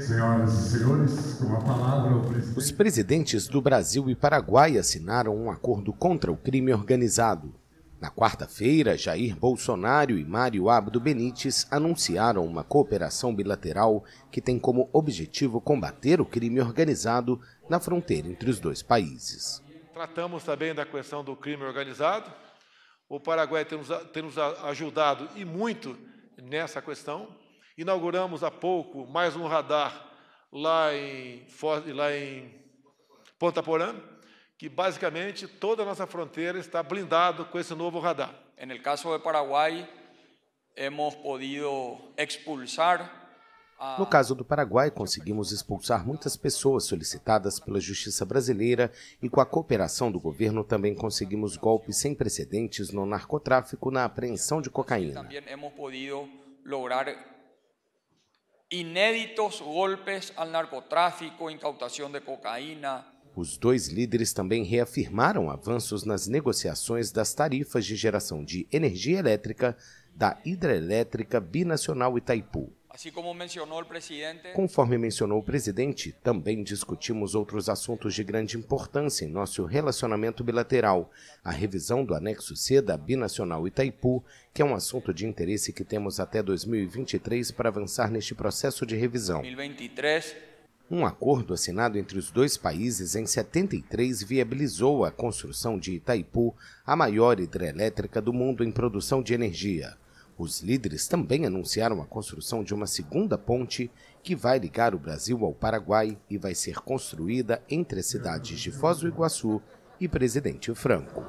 Senhoras e senhores, com a palavra o presidente. Os presidentes do Brasil e Paraguai assinaram um acordo contra o crime organizado. Na quarta-feira, Jair Bolsonaro e Mário Abdo Benítez anunciaram uma cooperação bilateral que tem como objetivo combater o crime organizado na fronteira entre os dois países. Tratamos também da questão do crime organizado. O Paraguai tem nos, ajudado e muito nessa questão. Inauguramos há pouco mais um radar lá em, lá em Ponta Porã, que basicamente toda a nossa fronteira está blindado com esse novo radar. En el caso de Paraguay, hemos podido expulsar no caso do Paraguai, conseguimos expulsar muitas pessoas solicitadas pela justiça brasileira e, com a cooperação do governo, também conseguimos golpes sem precedentes no narcotráfico na apreensão de cocaína. Também hemos podido lograr inéditos golpes ao narcotráfico, incautação de cocaína. Os dois líderes também reafirmaram avanços nas negociações das tarifas de geração de energia elétrica da hidrelétrica binacional Itaipu. Assim Conforme mencionou o presidente, também discutimos outros assuntos de grande importância em nosso relacionamento bilateral: a revisão do anexo C da Binacional Itaipu, que é um assunto de interesse que temos até 2023 para avançar neste processo de revisão. 2023. Um acordo assinado entre os dois países em 73 viabilizou a construção de Itaipu, a maior hidrelétrica do mundo em produção de energia. Os líderes também anunciaram a construção de uma segunda ponte que vai ligar o Brasil ao Paraguai e vai ser construída entre as cidades de Foz do Iguaçu e Presidente Franco.